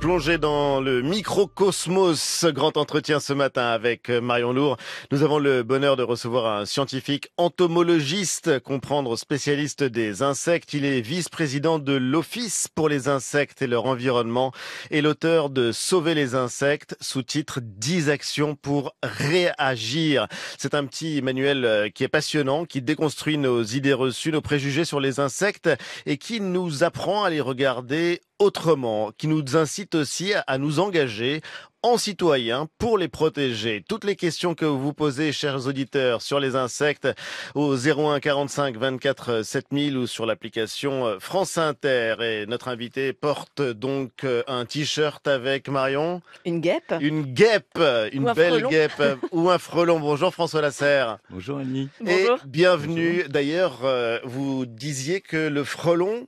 Plongé dans le microcosmos, grand entretien ce matin avec euh, Marion Lourd. Nous avons le bonheur de recevoir un scientifique entomologiste, comprendre spécialiste des insectes. Il est vice-président de l'Office pour les insectes et leur environnement et l'auteur de Sauver les insectes, sous-titre 10 actions pour réagir. C'est un petit manuel euh, qui est passionnant, qui déconstruit nos idées reçues, nos préjugés sur les insectes et qui nous apprend à les regarder autrement, qui nous incite aussi à nous engager en citoyens pour les protéger. Toutes les questions que vous vous posez, chers auditeurs, sur les insectes au 01 45 24 7000 ou sur l'application France Inter. Et notre invité porte donc euh, un t-shirt avec Marion. Une guêpe. Une guêpe, une belle guêpe euh, ou un frelon. Bonjour François Lasserre. Bonjour Annie. Et Bonjour. bienvenue. D'ailleurs, euh, vous disiez que le frelon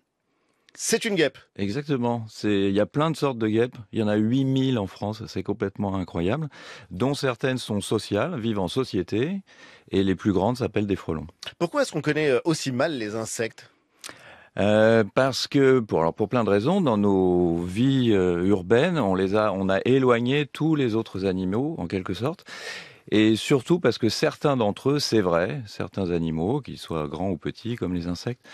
c'est une guêpe. Exactement. C'est, il y a plein de sortes de guêpes. Il y en a 8000 en France. C'est complètement incroyable. Dont certaines sont sociales, vivent en société. Et les plus grandes s'appellent des frelons. Pourquoi est-ce qu'on connaît euh, aussi mal les insectes? Euh, parce que pour pour plein de raisons dans nos vies euh, urbaines on les a on a éloigné tous les autres animaux en quelque sorte et surtout parce que certains d'entre eux, c'est vrai, certains animaux, qu'ils soient grands ou petits, comme les insectes,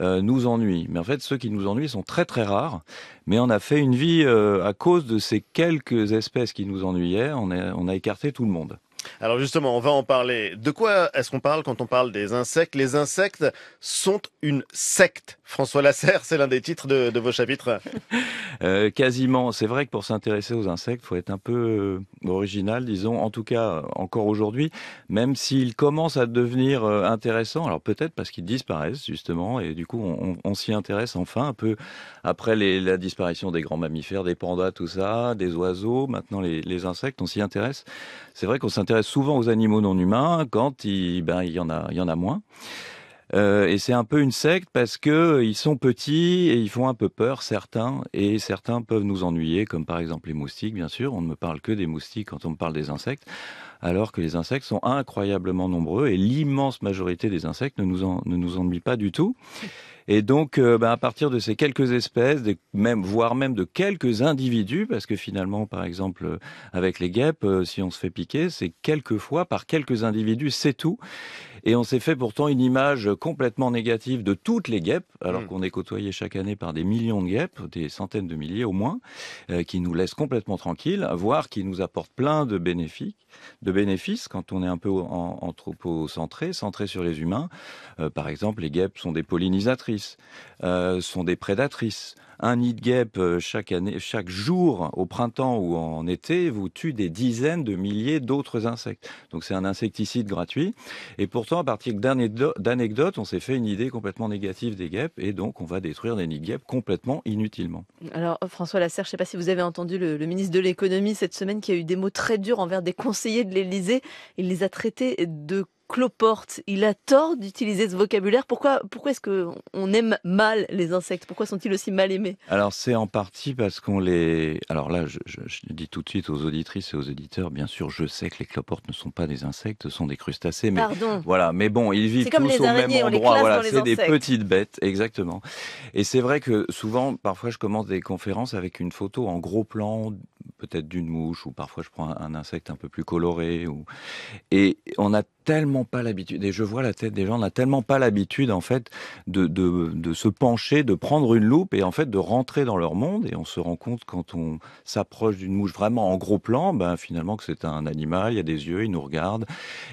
euh, nous ennuient. Mais en fait, ceux qui nous ennuient sont très très rares. Mais on a fait une vie euh, à cause de ces quelques espèces qui nous ennuyaient. On on a écarté tout le monde. Alors justement, on va en parler. De quoi est-ce qu'on parle quand on parle des insectes Les insectes sont une secte. François Lasserre, c'est l'un des titres de, vos chapitres. Euh, quasiment. C'est vrai que pour s'intéresser aux insectes, il faut être un peu euh, original, disons, en tout cas encore aujourd'hui, même s'ils commencent à devenir euh, intéressants. Alors peut-être parce qu'ils disparaissent, justement, et du coup, on, s'y intéresse enfin un peu après la disparition des grands mammifères, des pandas, tout ça, des oiseaux, maintenant les, insectes, on s'y intéresse. C'est vrai qu'on s'intéresse souvent aux animaux non humains quand il, ben, y en a, il y en a moins. Euh, et c'est un peu une secte parce que euh, ils sont petits et ils font un peu peur certains et certains peuvent nous ennuyer comme par exemple les moustiques bien sûr on ne me parle que des moustiques quand on me parle des insectes alors que les insectes sont incroyablement nombreux et l'immense majorité des insectes ne nous, ne nous ennuie pas du tout. Et donc, euh, bah, à partir de ces quelques espèces, des, même, voire même de quelques individus, parce que finalement, par exemple, avec les guêpes, si on se fait piquer, c'est quelques fois par quelques individus, c'est tout. Et on s'est fait pourtant une image complètement négative de toutes les guêpes, alors hmm. qu'on est côtoyé chaque année par des millions de guêpes, des centaines de milliers au moins, euh, qui nous laissent complètement tranquilles, voire qui nous apportent plein de bénéfices, de bénéfices quand on est un peu anthropocentré, centré sur les humains. Euh, par exemple, les guêpes sont des pollinisatrices, euh, sont des prédatrices. Un nid de guêpe chaque année, chaque jour au printemps ou en été vous tue des dizaines de milliers d'autres insectes. Donc c'est un insecticide gratuit. Et pour pourtant, à partir d'anecdotes, on s'est fait une idée complètement négative des guêpes et donc on va détruire des guêpes complètement inutilement. Alors, François Lasserre, je ne sais pas si vous avez entendu le, le ministre de l'économie cette semaine qui a eu des mots très durs envers des conseillers de l'Élysée. Il les a traités de cloporte. Il a tort d'utiliser ce vocabulaire. Pourquoi, pourquoi est-ce qu'on aime mal les insectes Pourquoi sont-ils aussi mal aimés Alors c'est en partie parce qu'on les... Alors là, je, dis tout de suite aux auditrices et aux auditeurs, bien sûr, je sais que les cloportes ne sont pas des insectes, ce sont des crustacés. Mais Voilà, mais bon, ils vivent tous au même endroit. Voilà, c'est des petites bêtes, exactement. Et c'est vrai que souvent, parfois, je commence des conférences avec une photo en gros plan peut-être d'une mouche, ou parfois je prends un insecte un peu plus coloré. Ou... Et on n'a tellement pas l'habitude, et je vois la tête des gens, on n'a tellement pas l'habitude en fait de, de, se pencher, de prendre une loupe et en fait de rentrer dans leur monde. Et on se rend compte quand on s'approche d'une mouche vraiment en gros plan, ben, finalement que c'est un animal, il y a des yeux, il nous regarde.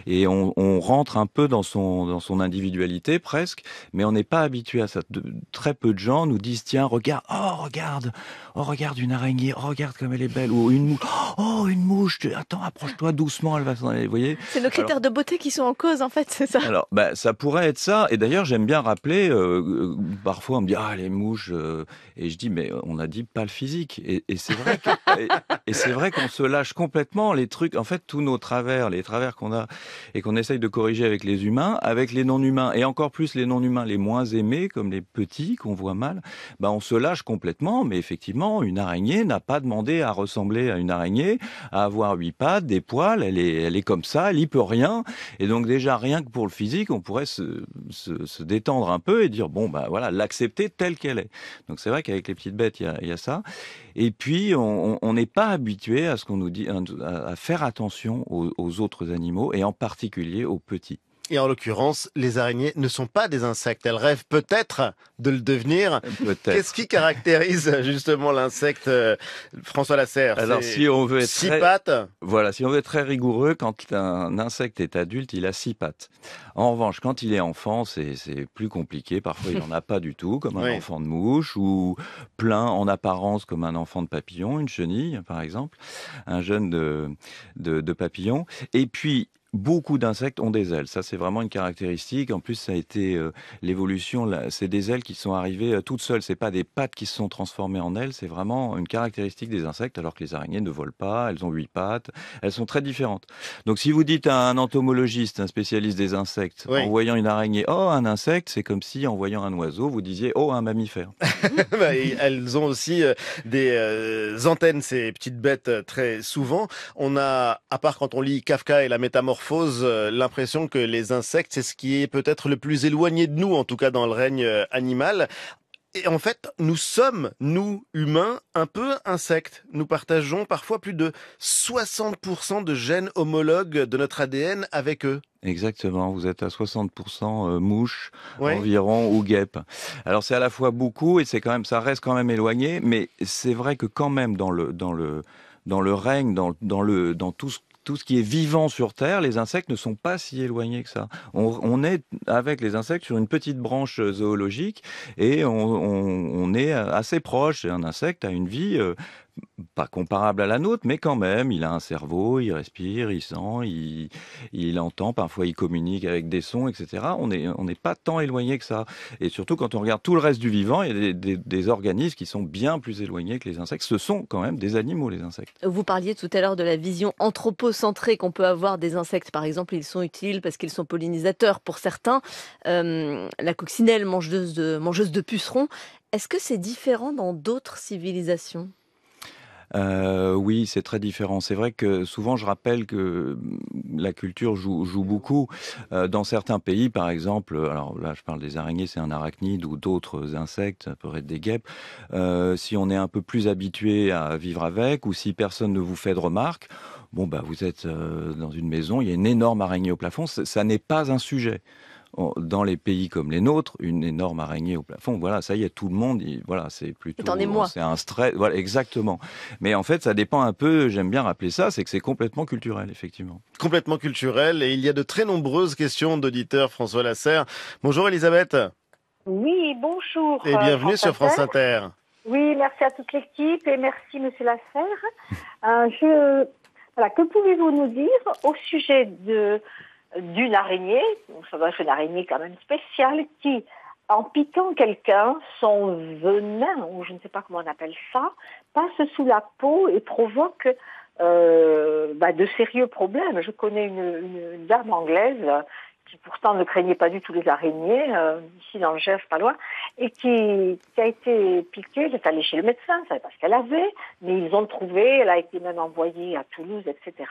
Et on, rentre un peu dans son, dans son individualité presque, mais on n'est pas habitué à ça. très peu de gens nous disent, tiens, regarde, oh regarde, oh regarde une araignée, oh, regarde comme elle est belle une mouche. Oh, une mouche, attends, approche-toi doucement, elle va s'en aller, voyez C'est nos critères de beauté qui sont en cause, en fait, c'est ça Alors, ben, ça pourrait être ça. Et d'ailleurs, j'aime bien rappeler, euh, euh, parfois on me dit, ah, les mouches, euh, et je dis, mais on a dit pas le physique. Et, c'est vrai et, c'est vrai qu'on se lâche complètement les trucs, en fait, tous nos travers, les travers qu'on a et qu'on essaye de corriger avec les humains, avec les non-humains, et encore plus les non-humains, les moins aimés, comme les petits qu'on voit mal, bah, on se lâche complètement, mais effectivement, une araignée n'a pas demandé à ressembler à une araignée, à avoir huit pattes, des poils, elle est, elle est comme ça, elle y peut rien. Et donc déjà, rien que pour le physique, on pourrait se, détendre un peu et dire, bon, bah voilà, l'accepter telle qu'elle est. Donc c'est vrai qu'avec les petites bêtes, il y a, ça. Et puis, on n'est pas habitué à ce qu'on nous dit, à, faire attention aux, aux autres animaux et en particulier aux petits. Et en l'occurrence, les araignées ne sont pas des insectes. Elles rêvent peut-être de le devenir. Qu'est-ce qui caractérise euh, justement l'insecte euh, François Lasserre Alors si on veut être six très... pattes. Voilà, si on veut être très rigoureux, quand un insecte est adulte, il a six pattes. En revanche, quand il est enfant, c'est plus compliqué. Parfois, il n'en a pas du tout, comme un enfant de mouche ou plein en apparence comme un enfant de papillon, une chenille par exemple, un jeune de, de papillon. Et puis beaucoup d'insectes ont des ailes. Ça, c'est vraiment une caractéristique. En plus, ça a été euh, l'évolution. C'est des ailes qui sont arrivées euh, toutes seules. C'est pas des pattes qui se sont transformées en ailes. C'est vraiment une caractéristique des insectes, alors que les araignées ne volent pas. Elles ont huit pattes. Elles sont très différentes. Donc, si vous dites à un entomologiste, un spécialiste des insectes, en voyant une araignée, oh, un insecte, c'est comme si en voyant un oiseau, vous disiez, oh, un mammifère. Bah, elles ont aussi euh, des antennes, ces petites bêtes, très souvent. On a, à part quand on lit Kafka et la métamorphose, métamorphose euh, l'impression que les insectes, c'est ce qui est peut-être le plus éloigné de nous, en tout cas dans le règne euh, animal. Et en fait, nous sommes, nous, humains, un peu insectes. Nous partageons parfois plus de 60% de gènes homologues de notre ADN avec eux. Exactement, vous êtes à 60% euh, mouche environ ou guêpe. Alors c'est à la fois beaucoup et c'est quand même ça reste quand même éloigné, mais c'est vrai que quand même dans le dans le dans le règne, dans, dans, le, dans tout ce tout ce qui est vivant sur Terre, les insectes ne sont pas si éloignés que ça. On, est avec les insectes sur une petite branche euh, zoologique et on, on est euh, assez proche. Un insecte a une vie euh, pas comparable à la nôtre, mais quand même, il a un cerveau, il respire, il sent, il, entend, parfois il communique avec des sons, etc. On n'est pas tant éloigné que ça. Et surtout, quand on regarde tout le reste du vivant, il y a des, organismes qui sont bien plus éloignés que les insectes. Ce sont quand même des animaux, les insectes. Vous parliez tout à l'heure de la vision anthropocentrée qu'on peut avoir des insectes. Par exemple, ils sont utiles parce qu'ils sont pollinisateurs pour certains. Euh, la coccinelle de, mangeuse de pucerons, est-ce que c'est différent dans d'autres civilisations euh, oui, c'est très différent. C'est vrai que souvent je rappelle que mm, la culture joue, beaucoup. Euh, dans certains pays, par exemple, alors là je parle des araignées, c'est un arachnide ou d'autres insectes, ça peut être des guêpes. Euh, si on est un peu plus habitué à vivre avec ou si personne ne vous fait de remarques, bon bah vous êtes dans une maison, il y a une énorme araignée au plafond, ça n'est pas un sujet dans les pays comme les nôtres, une énorme araignée au plafond, voilà, ça y est, tout le monde, voilà, c'est plutôt, c'est un stress, voilà, exactement. Mais en fait, ça dépend un peu, j'aime bien rappeler ça, c'est que c'est complètement culturel, effectivement. Complètement culturel, et il y a de très nombreuses questions d'auditeurs, François Lasserre. Bonjour Elisabeth. Oui, bonjour. Et bienvenue euh, sur France Inter. Oui, merci à toute l'équipe et merci Monsieur Lasserre. Euh, voilà, que pouvez-vous nous dire au sujet de d'une araignée, ça doit être une araignée quand même spéciale, qui, en piquant quelqu'un, son venin, ou je ne sais pas comment on appelle ça, passe sous la peau et provoque euh, bah, de sérieux problèmes. Je connais une dame anglaise qui pourtant ne craignait pas du tout les araignées, euh, ici dans le Gers, pas loin, et qui, a été piquée. Elle est allée chez le médecin, ne savait pas ce qu'elle avait, mais ils ont trouvé, elle a été même envoyée à Toulouse, etc.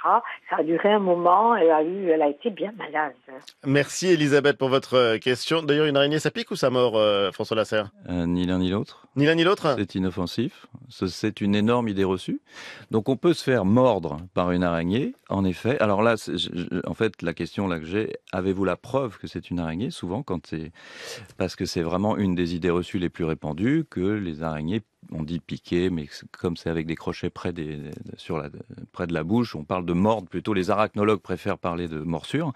Ça a duré un moment, elle a, eu, elle a été bien malade. Merci Elisabeth pour votre euh, question. D'ailleurs, une araignée, ça pique ou ça mord, euh, François Lasserre Ni l'un ni l'autre. Ni l'un ni l'autre C'est inoffensif, c'est une énorme idée reçue. Donc on peut se faire mordre par une araignée, en effet. Alors là, en fait, la question là que j'ai, avez-vous la preuve que c'est une araignée, souvent, quand Parce que c'est vraiment une des idées reçues les plus répandues que les araignées, on dit piquer, mais comme c'est avec des crochets près, des, sur la, près de la bouche, on parle de mordre plutôt. Les arachnologues préfèrent parler de morsure.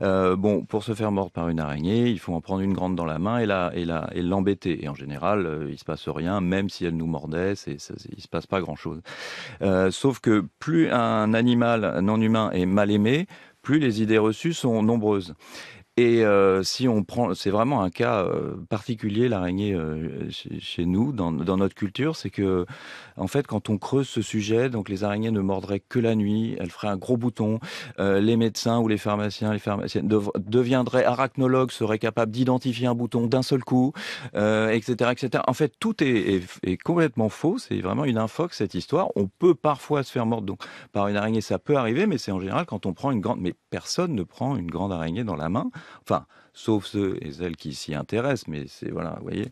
Euh, bon, pour se faire mordre par une araignée, il faut en prendre une grande dans la main et l'embêter. Et, la, et, l'embêter. et en général, euh, il se passe rien, même si elle nous mordait, c'est, ça, il se passe pas grand-chose. Euh, sauf que plus un animal non humain est mal aimé, plus les idées reçues sont nombreuses. Et euh, si on prend, c'est vraiment un cas euh, particulier l'araignée euh, chez, nous, dans, notre culture, c'est que en fait, quand on creuse ce sujet, donc les araignées ne mordraient que la nuit, elles feraient un gros bouton. les médecins ou les pharmaciens, les pharmaciennes deviendraient arachnologues, seraient capables d'identifier un bouton d'un seul coup, etc., etc. En fait, tout est, complètement faux. C'est vraiment une infox cette histoire. On peut parfois se faire mordre donc par une araignée, ça peut arriver, mais c'est en général quand on prend une grande. Mais personne ne prend une grande araignée dans la main. Enfin, sauf ceux et celles qui s'y intéressent, mais c'est voilà, vous voyez.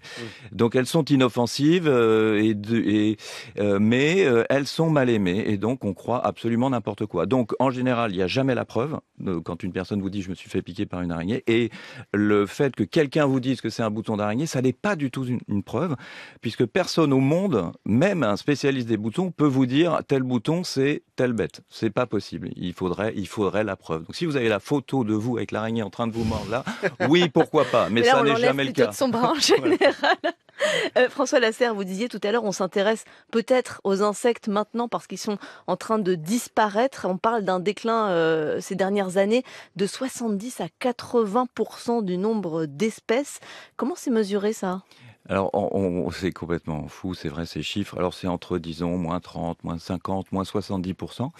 Donc elles sont inoffensives, euh, et, et euh, mais euh, elles sont mal aimées, et donc on croit absolument n'importe quoi. Donc en général, il n'y a jamais la preuve quand une personne vous dit je me suis fait piquer par une araignée, et le fait que quelqu'un vous dise que c'est un bouton d'araignée, ça n'est pas du tout une, preuve, puisque personne au monde, même un spécialiste des boutons, peut vous dire tel bouton c'est telle bête. C'est pas possible. Il faudrait, il faudrait la preuve. Donc si vous avez la photo de vous avec l'araignée en train de vous mordre là. Oui, pourquoi pas, mais, ça n'est jamais le cas. bras en général. Euh, François Lasserre, vous disiez tout à l'heure, on s'intéresse peut-être aux insectes maintenant parce qu'ils sont en train de disparaître. On parle d'un déclin euh, ces dernières années de 70 à 80 du nombre d'espèces. Comment c'est mesuré ça alors, on, c'est complètement fou, c'est vrai, ces chiffres. Alors, c'est entre, disons, moins 30, moins 50, moins 70%.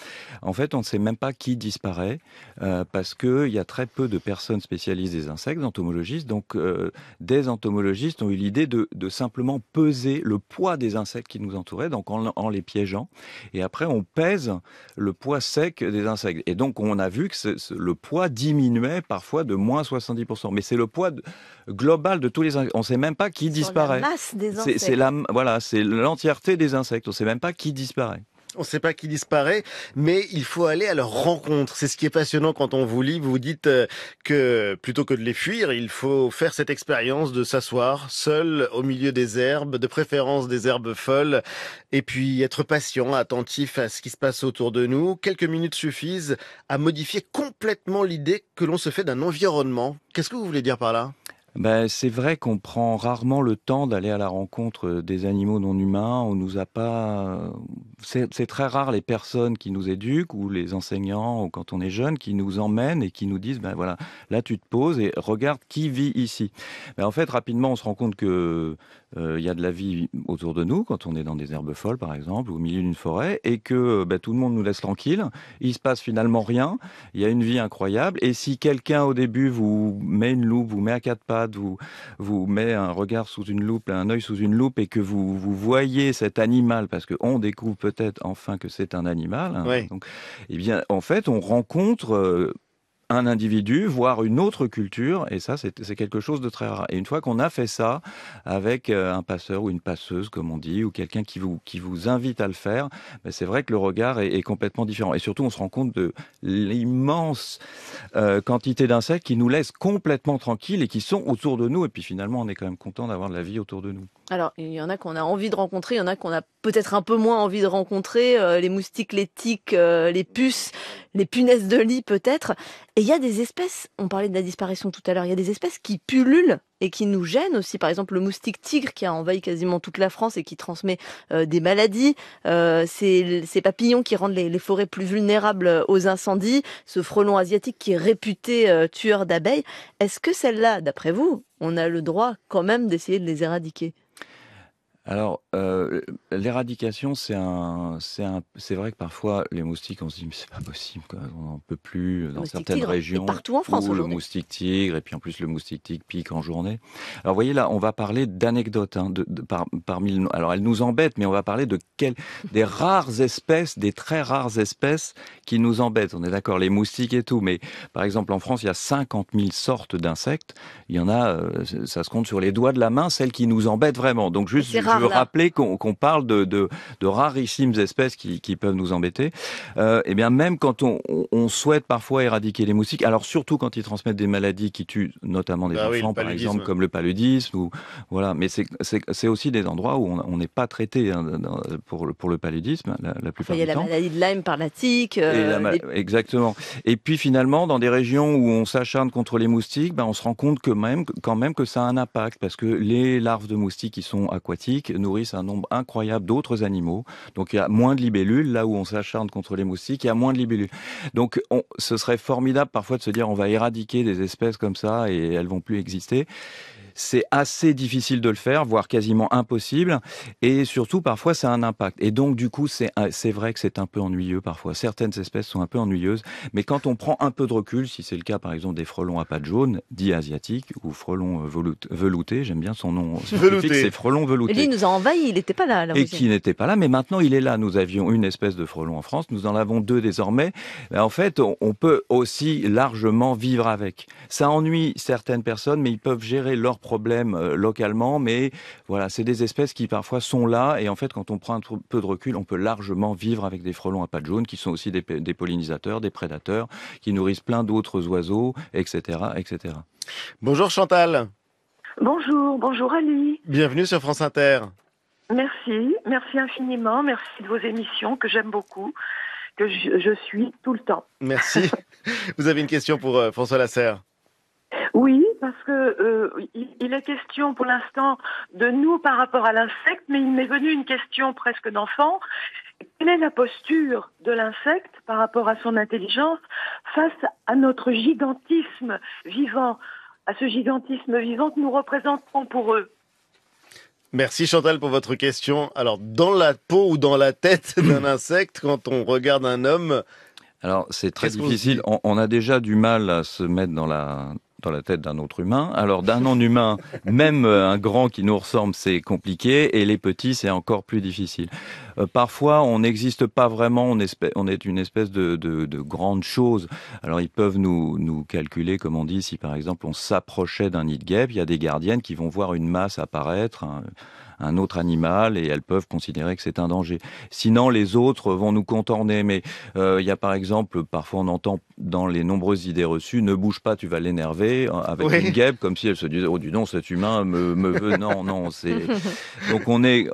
En fait, on ne sait même pas qui disparaît euh, parce qu'il y a très peu de personnes spécialistes des insectes, entomologistes. Donc, euh, des entomologistes ont eu l'idée de, simplement peser le poids des insectes qui nous entouraient, donc en, les piégeant. Et après, on pèse le poids sec des insectes. Et donc, on a vu que le poids diminuait parfois de moins 70%. Mais c'est le poids... De, Global de tous les insectes. On ne sait même pas qui disparaît. C'est la voilà, c'est l'entièreté des insectes. On ne sait même pas qui disparaît. On ne sait pas qui disparaît, mais il faut aller à leur rencontre. C'est ce qui est passionnant quand on vous lit. Vous dites euh, que plutôt que de les fuir, il faut faire cette expérience de s'asseoir seul au milieu des herbes, de préférence des herbes folles, et puis être patient, attentif à ce qui se passe autour de nous. Quelques minutes suffisent à modifier complètement l'idée que l'on se fait d'un environnement. Qu'est-ce que vous voulez dire par là ben, c'est vrai qu'on prend rarement le temps d'aller à la rencontre euh, des animaux non humains. On nous a pas. Euh, c'est très rare les personnes qui nous éduquent ou les enseignants ou quand on est jeune qui nous emmènent et qui nous disent ben voilà, là tu te poses et regarde qui vit ici. Mais ben, en fait, rapidement, on se rend compte que euh, il y a de la vie autour de nous quand on est dans des herbes folles, par exemple, ou au milieu d'une forêt, et que euh, bah, tout le monde nous laisse tranquille. Il se passe finalement rien. Il y a une vie incroyable. Et si quelqu'un au début vous met une loupe, vous met à quatre pattes, vous vous met un regard sous une loupe, un œil sous une loupe, et que vous vous voyez cet animal, parce qu'on découvre peut-être enfin que c'est un animal. Hein, donc, eh bien, en fait, on rencontre euh, un individu, voire une autre culture, et ça, c'est quelque chose de très rare. Et une fois qu'on a fait ça avec euh, un passeur ou une passeuse, comme on dit, ou quelqu'un qui vous, qui vous invite à le faire, ben, c'est vrai que le regard est, complètement différent. Et surtout, on se rend compte de l'immense euh, quantité d'insectes qui nous laissent complètement tranquilles et qui sont autour de nous. Et puis finalement, on est quand même content d'avoir de la vie autour de nous. Alors, il y en a qu'on a envie de rencontrer, il y en a qu'on a peut-être un peu moins envie de rencontrer, euh, les moustiques, les tiques, euh, les puces, les punaises de lit peut-être. Et il y a des espèces, on parlait de la disparition tout à l'heure, il y a des espèces qui pullulent et qui nous gênent aussi. Par exemple, le moustique tigre qui a envahi quasiment toute la France et qui transmet euh, des maladies. Euh, ces, papillons qui rendent les, forêts plus vulnérables aux incendies. Ce frelon asiatique qui est réputé euh, tueur d'abeilles. Est-ce que celles-là, d'après vous, on a le droit quand même d'essayer de les éradiquer alors, euh, l'éradication, c'est un, c'est vrai que parfois les moustiques, on se dit mais c'est pas possible, on n'en peut plus dans certaines régions. Partout en France Ou le moustique tigre et puis en plus le moustique tigre pique en journée. Alors, vous voyez là, on va parler d'anecdotes hein, de, parmi. alors, elles nous embêtent, mais on va parler de quelles des rares espèces, des très rares espèces qui nous embêtent. On est d'accord, les moustiques et tout, mais par exemple en France, il y a 50 000 sortes d'insectes. Il y en a, euh, ça se compte sur les doigts de la main, celles qui nous embêtent vraiment. Donc juste rappeler qu'on parle de, de, rarissimes espèces qui, peuvent nous embêter. et euh, eh bien même quand on, souhaite parfois éradiquer les moustiques, alors surtout quand ils transmettent des maladies qui tuent notamment des bah enfants, par exemple, comme le paludisme. Ou, voilà. Mais c'est aussi des endroits où on n'est pas traité hein, pour, le, pour le paludisme, la, Il y a la maladie de Lyme par la tique. Euh, exactement. Et puis finalement, dans des régions où on s'acharne contre les moustiques, ben, on se rend compte que même, quand même que ça a un impact, parce que les larves de moustiques qui sont aquatiques, nourrissent un nombre incroyable d'autres animaux. Donc il y a moins de libellules, là où on s'acharne contre les moustiques, il y a moins de libellules. Donc ce serait formidable parfois de se dire on va éradiquer des espèces comme ça et elles vont plus exister c'est assez difficile de le faire, voire quasiment impossible. Et surtout, parfois, ça a un impact. Et donc, du coup, c'est vrai que c'est un peu ennuyeux parfois. Certaines espèces sont un peu ennuyeuses. Mais quand on prend un peu de recul, si c'est le cas, par exemple, des frelons à pattes jaunes, dits asiatiques, ou frelons euh, veloutés, j'aime bien son nom veloutés, c'est frelons veloutés il nous a envahi, il n'était pas là. et qui n'était pas là, mais maintenant, il est là. Nous avions une espèce de frelon en France, nous en avons deux désormais. En fait, on peut aussi largement vivre avec. Ça ennuie certaines personnes, mais ils peuvent gérer leur problème euh, localement, mais voilà, c'est des espèces qui parfois sont là, et en fait, quand on prend un peu de recul, on peut largement vivre avec des frelons à pattes jaunes, qui sont aussi des, pollinisateurs, des prédateurs, qui nourrissent plein d'autres oiseaux, etc., etc. Bonjour Chantal. Bonjour, bonjour Ali. Bienvenue sur France Inter. Merci, merci infiniment, merci de vos émissions que j'aime beaucoup, que je, suis tout le temps. Merci. Vous avez une question pour euh, François Lasserre Oui, parce que euh, il est question pour l'instant de nous par rapport à l'insecte, mais il m'est venu une question presque d'enfant. Quelle est la posture de l'insecte par rapport à son intelligence face à notre gigantisme vivant, à ce gigantisme vivant que nous représentons pour eux Merci Chantal pour votre question. Alors, dans la peau ou dans la tête d'un insecte, quand on regarde un homme, alors c'est très difficile. on, a déjà du mal à se mettre dans la dans la tête d'un autre humain. Alors d'un non-humain, même euh, un grand qui nous ressemble, c'est compliqué, et les petits, c'est encore plus difficile. Euh, parfois, on n'existe pas vraiment, on, on, est une espèce de, grande chose. Alors ils peuvent nous, nous calculer, comme on dit, si par exemple on s'approchait d'un nid de guêpe, il y a des gardiennes qui vont voir une masse apparaître, un autre animal et elles peuvent considérer que c'est un danger. Sinon, les autres vont nous contourner. Mais euh, il y a par exemple, parfois on entend dans les nombreuses idées reçues, ne bouge pas, tu vas l'énerver euh, avec une guêpe, comme si elle se disait, oh du non, cet humain me, me veut, non, non, c'est donc on est,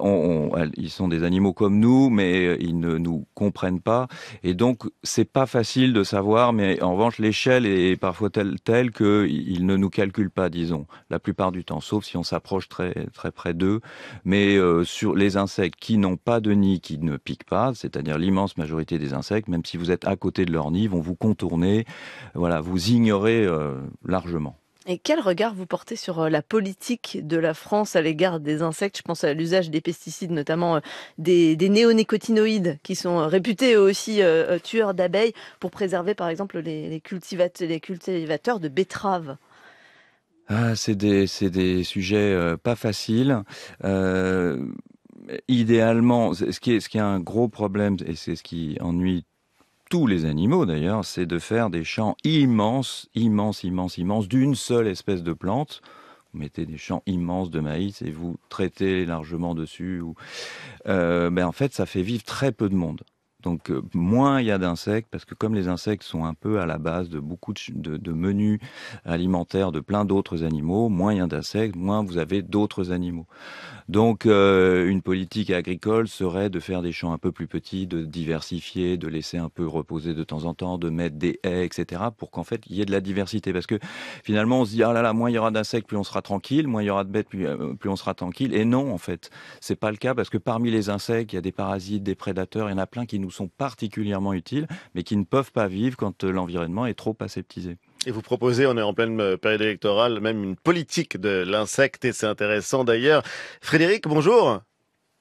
ils sont des animaux comme nous, mais euh, ils ne nous comprennent pas, et donc c'est pas facile de savoir, mais en revanche l'échelle est parfois telle, telle qu'ils ne nous calculent pas, disons, la plupart du temps, sauf si on s'approche très très près d'eux. Mais euh, sur les insectes qui n'ont pas de nid, qui ne piquent pas, c'est-à-dire l'immense majorité des insectes, même si vous êtes à côté de leur nid, vont vous contourner, voilà, vous ignorez euh, largement. Et quel regard vous portez sur euh, la politique de la France à l'égard des insectes Je pense à l'usage des pesticides, notamment des, néonicotinoïdes, qui sont réputés aussi tueurs d'abeilles, pour préserver par exemple les, les, les cultivateurs de betteraves. Ah, c'est des, des, sujets euh, pas faciles. Euh, idéalement, ce qui, est, ce qui est un gros problème, et c'est ce qui ennuie tous les animaux d'ailleurs, c'est de faire des champs immenses, immenses, immenses, immenses d'une seule espèce de plante. Vous mettez des champs immenses de maïs et vous traitez largement dessus. Ou... Euh, ben, en fait, ça fait vivre très peu de monde. Donc euh, moins il y a d'insectes, parce que comme les insectes sont un peu à la base de beaucoup de, de menus alimentaires de plein d'autres animaux, moins il y a d'insectes, moins vous avez d'autres animaux. Donc euh, une politique agricole serait de faire des champs un peu plus petits, de diversifier, de laisser un peu reposer de temps en temps, de mettre des haies, etc. pour qu'en fait il y ait de la diversité. Parce que finalement on se dit ah là là, moins il y aura d'insectes, plus on sera tranquille, moins il y aura de bêtes, euh, plus, on sera tranquille. Et non en fait, c'est pas le cas parce que parmi les insectes, il y a des parasites, des prédateurs, il y en a plein qui nous sont particulièrement utiles, mais qui ne peuvent pas vivre quand euh, l'environnement est trop aseptisé. Et vous proposez, on est en pleine euh, période électorale, même une politique de l'insecte, et c'est intéressant d'ailleurs. Frédéric, bonjour.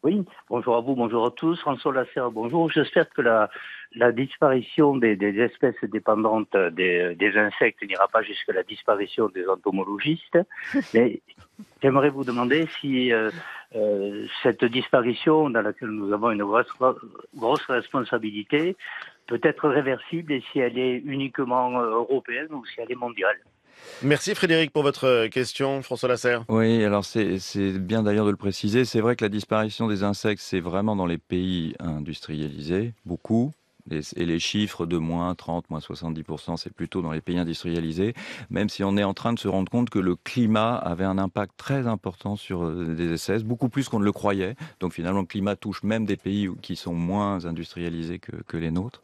Oui, bonjour à vous, bonjour à tous. François Lasserre, bonjour. J'espère que la, disparition des, espèces dépendantes euh, euh, des, insectes n'ira pas jusqu'à la disparition des entomologistes. Mais j'aimerais vous demander si cette disparition, dans laquelle nous avons une grosse responsabilité, peut être réversible et si elle est uniquement euh, européenne ou si elle est mondiale. Merci Frédéric pour votre euh, question, François Lasserre. Oui, alors c'est bien d'ailleurs de le préciser. C'est vrai que la disparition des insectes, c'est vraiment dans les pays industrialisés, beaucoup, et, les chiffres de moins 30, moins 70%, c'est plutôt dans les pays industrialisés, même si on est en train de se rendre compte que le climat avait un impact très important sur euh, des espèces, beaucoup plus qu'on ne le croyait. Donc finalement, le climat touche même des pays qui sont moins industrialisés que, les nôtres.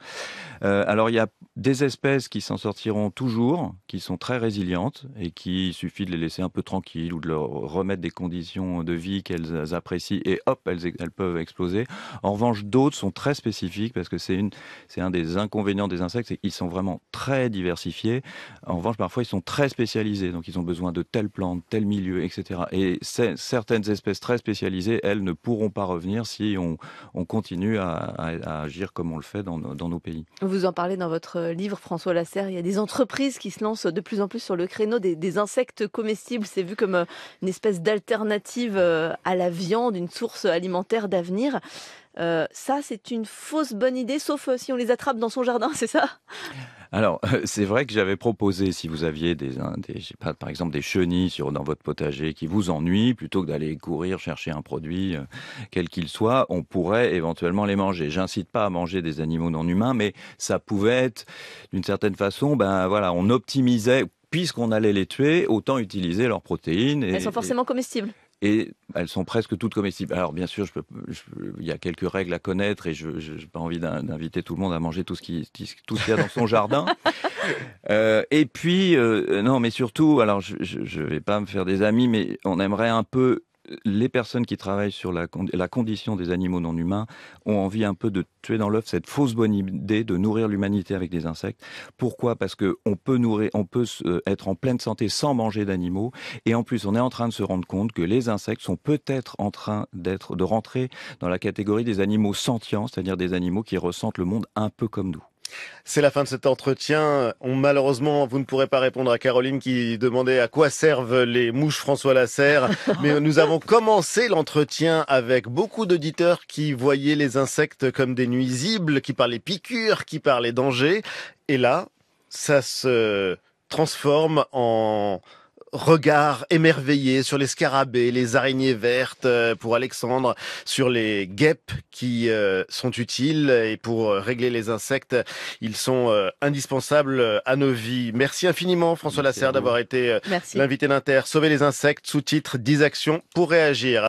Euh, alors il y a des espèces qui s'en sortiront toujours, qui sont très résilientes et qui suffit de les laisser un peu tranquilles ou de leur remettre des conditions de vie qu'elles apprécient et hop, elles peuvent exploser. En revanche, d'autres sont très spécifiques parce que c'est une c'est un des inconvénients des insectes, c'est qu'ils sont vraiment très diversifiés. En revanche, parfois, ils sont très spécialisés. Donc, ils ont besoin de telle plante, tel milieu, etc. Et certaines espèces très spécialisées, elles ne pourront pas revenir si on, continue à, agir comme on le fait dans, nos pays. Vous en parlez dans votre livre, François Lasserre. Il y a des entreprises qui se lancent de plus en plus sur le créneau des insectes comestibles. C'est vu comme euh, une espèce d'alternative euh, à la viande, une source alimentaire d'avenir. Euh, ça, c'est une fausse bonne idée, sauf euh, si on les attrape dans son jardin, c'est ça alors, euh, c'est vrai que j'avais proposé, si vous aviez des, par exemple des chenilles sur, dans votre potager qui vous ennuient, plutôt que d'aller courir chercher un produit, quel qu'il soit, on pourrait éventuellement les manger. J'incite pas à manger des animaux non humains, mais ça pouvait être, d'une certaine façon, ben voilà, on optimisait puisqu'on allait les tuer, autant utiliser leurs protéines. Et, Elles sont forcément comestibles et elles sont presque toutes comestibles. Alors bien sûr, il y a quelques règles à connaître et je, n'ai pas envie d'inviter tout le monde à manger tout ce qui qu'il y a dans son jardin. Euh, et puis euh, non, mais surtout, alors je, ne vais pas me faire des amis, mais on aimerait un peu les personnes qui travaillent sur la, condition des animaux non humains ont envie un peu de tuer dans l'œuf cette fausse bonne idée de nourrir l'humanité avec des insectes. Pourquoi Parce que on peut nourrir, on peut euh, être en pleine santé sans manger d'animaux. Et en plus, on est en train de se rendre compte que les insectes sont peut-être en train d'être, de rentrer dans la catégorie des animaux sentients, c'est-à-dire des animaux qui ressentent le monde un peu comme nous. C'est la fin de cet entretien. On, malheureusement, vous ne pourrez pas répondre à Caroline qui demandait à quoi servent les mouches François Lasserre. Mais nous avons commencé l'entretien avec beaucoup d'auditeurs qui voyaient les insectes comme des nuisibles, qui parlaient piqûres, qui parlaient dangers. Et là, ça se transforme en regard émerveillé sur les scarabées, les araignées vertes euh, pour Alexandre, sur les guêpes qui euh, sont utiles et pour euh, régler les insectes, ils sont indispensables à nos vies. Merci infiniment François Lasserre d'avoir été l'invité d'Inter. Sauver les insectes, sous-titre 10 actions pour réagir.